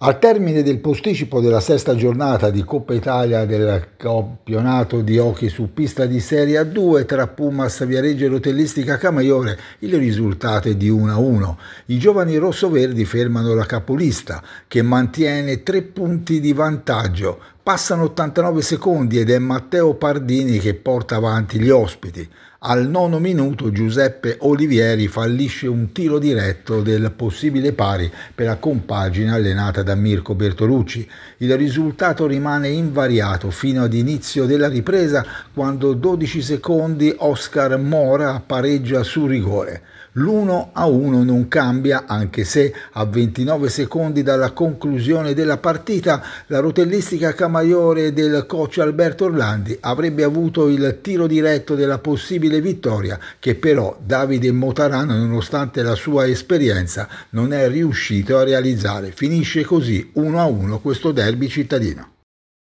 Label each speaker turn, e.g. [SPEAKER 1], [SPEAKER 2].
[SPEAKER 1] Al termine del posticipo della sesta giornata di Coppa Italia del campionato di hockey su pista di Serie A2 tra Pumas Viareggio e Rotellistica Camaiore, il risultato è di 1-1. I giovani rossoverdi fermano la capolista che mantiene tre punti di vantaggio Passano 89 secondi ed è Matteo Pardini che porta avanti gli ospiti. Al nono minuto Giuseppe Olivieri fallisce un tiro diretto del possibile pari per la compagine allenata da Mirko Bertolucci. Il risultato rimane invariato fino ad inizio della ripresa quando 12 secondi Oscar Mora pareggia su rigore. L'1 a 1 non cambia anche se a 29 secondi dalla conclusione della partita la rotellistica camarata maggiore del coach Alberto Orlandi avrebbe avuto il tiro diretto della possibile vittoria che però Davide Motarano nonostante la sua esperienza non è riuscito a realizzare. Finisce così 1-1 questo derby cittadino.